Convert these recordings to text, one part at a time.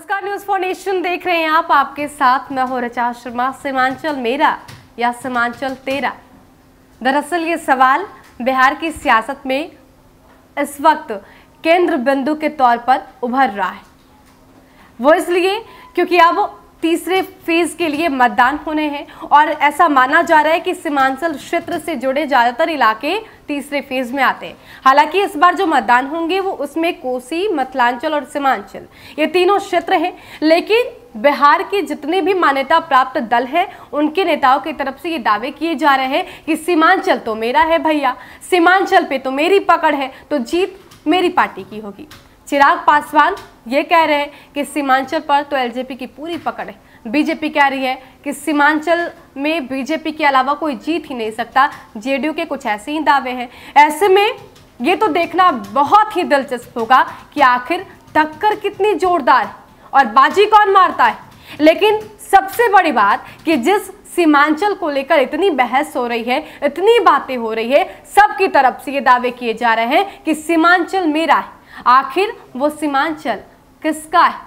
नमस्कार news for nation देख रहे हैं आप आपके साथ मैं हूं रचा शर्मा सीमांचल मेरा या सीमांचल तेरा दरअसल ये सवाल बिहार की सियासत में इस वक्त केंद्र बिंदु के तौर पर उभर रहा है वो इसलिए क्योंकि अब तीसरे फेज के लिए मतदान होने हैं और ऐसा माना जा रहा है कि सीमांचल क्षेत्र से जुड़े ज़्यादातर इलाके तीसरे फेज में आते हैं हालांकि इस बार जो मतदान होंगे वो उसमें कोसी मथलांचल और सीमांचल ये तीनों क्षेत्र हैं लेकिन बिहार के जितने भी मान्यता प्राप्त दल हैं उनके नेताओं की तरफ से ये दावे किए जा रहे हैं कि सीमांचल तो मेरा है भैया सीमांचल पे तो मेरी पकड़ है तो जीत मेरी पार्टी की होगी चिराग पासवान ये कह रहे हैं कि सीमांचल पर तो एलजेपी की पूरी पकड़ है बीजेपी कह रही है कि सीमांचल में बीजेपी के अलावा कोई जीत ही नहीं सकता जेडीयू के कुछ ऐसे ही दावे हैं ऐसे में ये तो देखना बहुत ही दिलचस्प होगा कि आखिर टक्कर कितनी जोरदार है और बाजी कौन मारता है लेकिन सबसे बड़ी बात कि जिस सीमांचल को लेकर इतनी बहस हो रही है इतनी बातें हो रही है सबकी तरफ से ये दावे किए जा रहे हैं कि सीमांचल मेरा है आखिर वो सीमांचल किसका है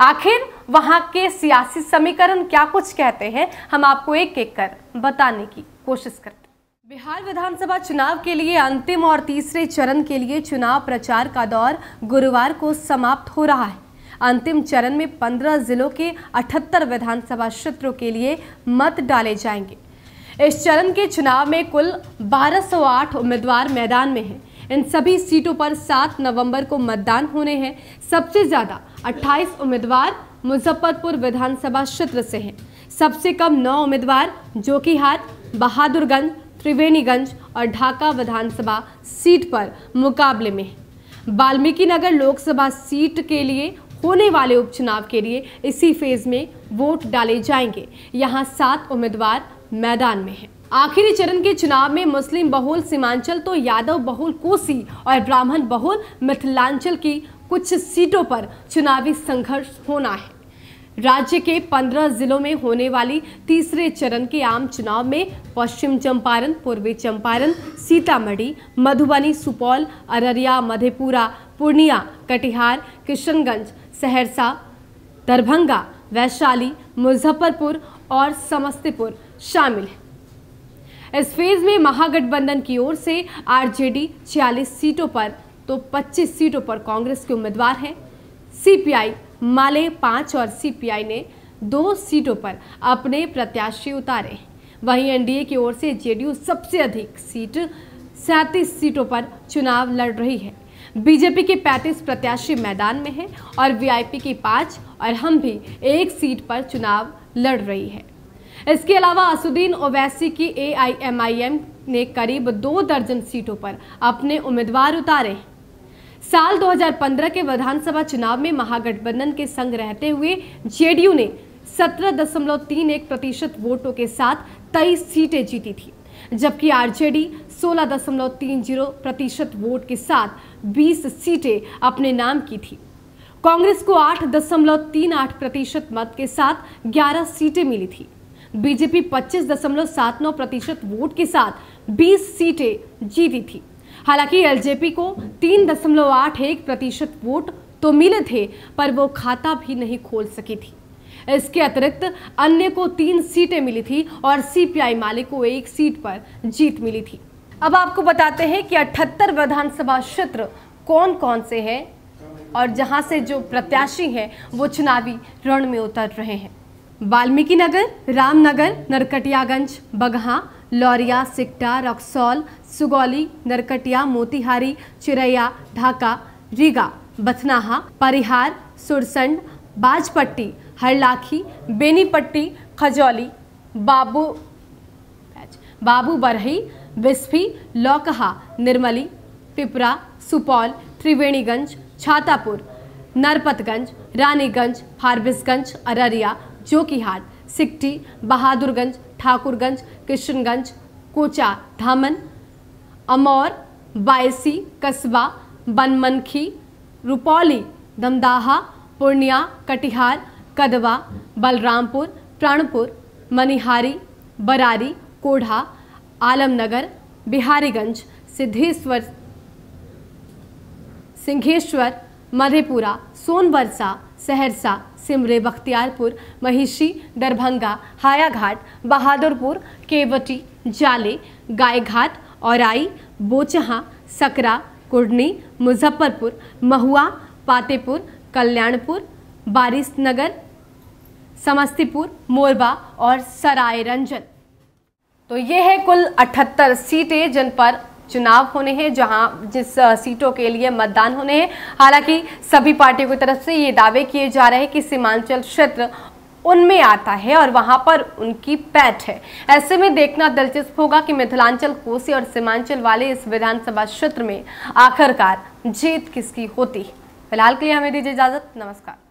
आखिर वहाँ के सियासी समीकरण क्या कुछ कहते हैं हम आपको एक एक कर बताने की कोशिश करते हैं बिहार विधानसभा चुनाव के लिए अंतिम और तीसरे चरण के लिए चुनाव प्रचार का दौर गुरुवार को समाप्त हो रहा है अंतिम चरण में 15 जिलों के 78 विधानसभा क्षेत्रों के लिए मत डाले जाएंगे इस चरण के चुनाव में कुल 1208 उम्मीदवार मैदान में हैं इन सभी सीटों पर 7 नवंबर को मतदान होने हैं सबसे ज़्यादा 28 उम्मीदवार मुजफ्फरपुर विधानसभा क्षेत्र से हैं सबसे कम नौ उम्मीदवार जोकीहाट बहादुरगंज त्रिवेणीगंज और ढाका विधानसभा सीट पर मुकाबले में हैं वाल्मीकि नगर लोकसभा सीट के लिए होने वाले उपचुनाव के लिए इसी फेज में वोट डाले जाएंगे यहाँ सात उम्मीदवार मैदान में हैं आखिरी चरण के चुनाव में मुस्लिम बहुल सीमांचल तो यादव बहुल कोसी और ब्राह्मण बहुल मिथिलांचल की कुछ सीटों पर चुनावी संघर्ष होना है राज्य के 15 जिलों में होने वाली तीसरे चरण के आम चुनाव में पश्चिम चंपारण पूर्वी चंपारण सीतामढ़ी मधुबनी सुपौल अररिया मधेपुरा पूर्णिया कटिहार किशनगंज सहरसा दरभंगा वैशाली मुजफ्फरपुर और समस्तीपुर शामिल हैं इस फेज में महागठबंधन की ओर से आरजेडी 46 सीटों पर तो 25 सीटों पर कांग्रेस के उम्मीदवार हैं सीपीआई माले पाँच और सीपीआई ने दो सीटों पर अपने प्रत्याशी उतारे वहीं एनडीए की ओर से जेडीयू सबसे अधिक सीट सैंतीस सीटों पर चुनाव लड़ रही है बीजेपी के 35 प्रत्याशी मैदान में हैं और वीआईपी की पाँच और हम भी एक सीट पर चुनाव लड़ रही है इसके अलावा असुद्दीन ओवैसी की एआईएमआईएम ने करीब दो दर्जन सीटों पर अपने उम्मीदवार उतारे साल 2015 के विधानसभा चुनाव में महागठबंधन के संग रहते हुए जेडीयू ने 17.31 प्रतिशत वोटों के साथ तेईस सीटें जीती थी जबकि आरजेडी 16.30 प्रतिशत वोट के साथ 20 सीटें अपने नाम की थी कांग्रेस को 8.38 प्रतिशत मत के साथ 11 सीटें मिली थी बीजेपी 25.79 प्रतिशत वोट के साथ 20 सीटें जीती थी हालांकि एलजेपी को 3.81 प्रतिशत वोट तो मिले थे पर वो खाता भी नहीं खोल सकी थी इसके अतिरिक्त अन्य को तीन सीटें मिली थी और सीपीआई माले को एक सीट पर जीत मिली थी अब आपको बताते हैं कि 78 विधानसभा क्षेत्र कौन कौन से हैं और जहां से जो प्रत्याशी हैं वो चुनावी रण में उतर रहे हैं वाल्मीकि नगर रामनगर नरकटियागंज बगहा लौरिया सिकटा रक्सौल सुगौली नरकटिया मोतिहारी चिरैया ढाका रीगा बथनाहा परिहार सुरसंड बाजपट्टी हरलाखी बेनीपट्टी खजौली बाबू बाबू बरही बिस्फी लौकहा निर्मली पिपरा सुपौल त्रिवेणीगंज छातापुर नरपतगंज रानीगंज फारबिसगंज अररिया जोकीहाट सिक्टी बहादुरगंज ठाकुरगंज किशनगंज कोचा धामन अमौर बायसी कस्बा बनमनखी रुपौली दमदाहा पूर्णिया कटिहार कदवा बलरामपुर प्राणपुर मनिहारी बरारी कोढ़ा आलमनगर बिहारीगंज सिद्धेश्वर सिंहेश्वर मधेपुरा सोनबरसा सहरसा सिमरे बख्तियारपुर महिषी दरभंगा हायाघाट बहादुरपुर केवटी जाले गायघाट औराई बोचहा सकरा कुर्नी मुजफ्फरपुर महुआ पातेपुर कल्याणपुर बारिश नगर समस्तीपुर मोरबा और सराय रंजन तो ये है कुल 78 सीटें जिन पर चुनाव होने हैं जहां जिस सीटों के लिए मतदान होने हैं हालांकि सभी पार्टियों की तरफ से ये दावे किए जा रहे हैं कि सीमांचल क्षेत्र उनमें आता है और वहां पर उनकी पैठ है ऐसे में देखना दिलचस्प होगा कि मिथिलांचल कोसी और सीमांचल वाले इस विधानसभा क्षेत्र में आखिरकार जीत किसकी होती फिलहाल के लिए हमें दीजिए इजाजत नमस्कार